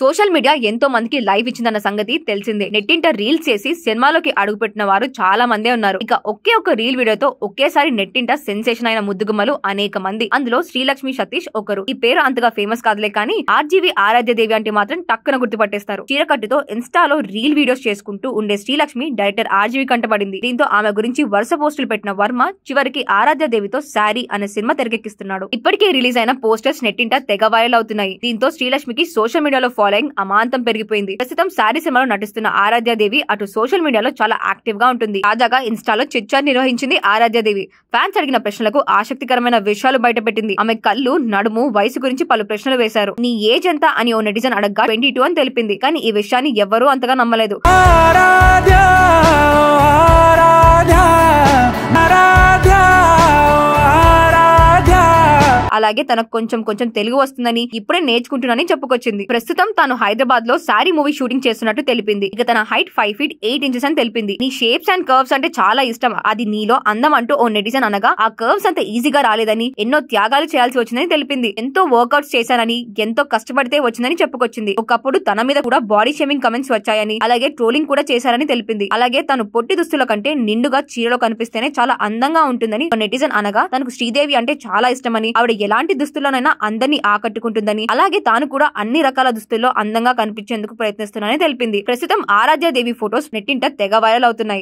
social media ఎంతో మందికి live ఇచ్చిందన్న సంగతి తెలిసిందే నెట్టింట రీల్స్ చేసి సినిమాలోకి అడుగుపెట్టిన వారు చాలా మందే ఉన్నారు ఇక ఒకే ఒక రీల్ వీడియోతో ఒకేసారి నెట్టింట సెన్సేషన్ అయిన ముద్దుగుమ్మలు అనేక మంది అందులో శ్రీలక్ష్మి సతీష్ ఒకరు ఈ పేరు అంతగా ఫేమస్ కాదులే కానీ ఆర్జీవి ఆరాధ్యదేవి అంటే మాత్రం టక్కున గుర్తుపట్టేస్తారు చీరకట్టుతో ఇన్స్టాలో రీల్ వీడియోస్ చేసుకుంటూ ఉండే శ్రీలక్ష్మి డైరెక్టర్ ఆర్జీవి కంటపడింది దీంతో ఆమె గురించి వరుస పోస్టులు పెట్టిన వర్మ చివరికి ఆరాధ్యదేవితో శారీ అనే సినిమా తెరకెక్కిస్తున్నాడు ఇప్పటికే రిలీజ్ అయిన పోస్టర్స్ నెట్టింట తెగ వైరల్ అవుతున్నాయి దీంతో శ్రీలక్ష్మికి సోషల్ మీడియాలో ఫాలోయింగ్ అమాంతం పెరిగిపోయింది ప్రస్తుతం శారీ సినిమాలో నటిస్తున్న ఆరాధ్యాదేవి అటు సోషల్ మీడియాలో చాలా యాక్టివ్ గా ఉంటుంది తాజాగా ఇన్స్టాలో చిట్చాట్ నిర్వహించింది ఆరాధ్యాదేవి ఫ్యాన్స్ అడిగిన ప్రశ్నలకు ఆసక్తికరమైన విషయాలు బయటపెట్టింది ఆమె కళ్ళు నడుము వయసు గురించి పలు ప్రశ్నలు వేశారు నీ ఏజ్ ఎంత అని ఓ నెటిజన్ అడగ్గా ట్వంటీ టూ అని తెలిపింది కానీ ఈ విషయాన్ని ఎవరూ అంతగా నమ్మలేదు అలాగే తనకు కొంచెం కొంచెం తెలుగు వస్తుందని ఇప్పుడే నేర్చుకుంటున్నానని చెప్పుకొచ్చింది ప్రస్తుతం తాను హైదరాబాద్ లో సారీ మూవీ షూటింగ్ చేస్తున్నట్టు తెలిపింది ఇక తన height five feet eight inches అని తెలిపింది నీ షేప్స్ అండ్ కర్వ్స్ అంటే చాలా ఇష్టం అది నీలో అందం అంటూ ఓ నెటిజన్ అనగా ఆ కర్వ్స్ అంత ఈజీగా రాలేదని ఎన్నో త్యాగాలు చేయాల్సి వచ్చిందని తెలిపింది ఎంతో వర్కౌట్స్ చేశానని ఎంతో కష్టపడితే వచ్చిందని చెప్పుకొచ్చింది ఒకప్పుడు తన మీద కూడా బాడీ షేమింగ్ కమెంట్స్ వచ్చాయని అలాగే ట్రోలింగ్ కూడా చేశారని తెలిపింది అలాగే తను పొట్టి దుస్తుల కంటే నిండుగా చీరలో కనిపిస్తేనే చాలా అందంగా ఉంటుందని నెటిజన్ అనగా తనకు శ్రీదేవి అంటే చాలా ఇష్టమని ఆవిడ ఎలా ఎలాంటి దుస్తుల్లోనైనా అందరినీ ఆకట్టుకుంటుందని అలాగే తాను కూడా అన్ని రకాల దుస్తుల్లో అందంగా కనిపించేందుకు ప్రయత్నిస్తున్నానని తెలిపింది ప్రస్తుతం ఆరాధ్య దేవి ఫొటోస్ నెట్టింట తెగ వైరల్ అవుతున్నాయి